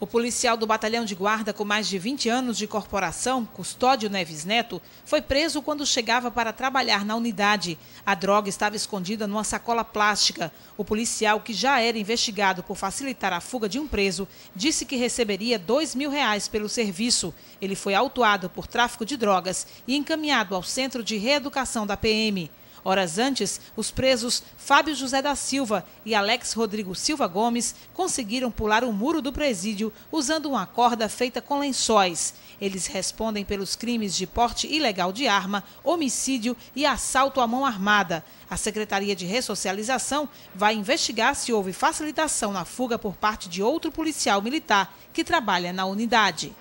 O policial do Batalhão de Guarda, com mais de 20 anos de corporação, Custódio Neves Neto, foi preso quando chegava para trabalhar na unidade. A droga estava escondida numa sacola plástica. O policial, que já era investigado por facilitar a fuga de um preso, disse que receberia dois mil reais pelo serviço. Ele foi autuado por tráfico de drogas e encaminhado ao Centro de Reeducação da PM. Horas antes, os presos Fábio José da Silva e Alex Rodrigo Silva Gomes conseguiram pular o muro do presídio usando uma corda feita com lençóis. Eles respondem pelos crimes de porte ilegal de arma, homicídio e assalto à mão armada. A Secretaria de Ressocialização vai investigar se houve facilitação na fuga por parte de outro policial militar que trabalha na unidade.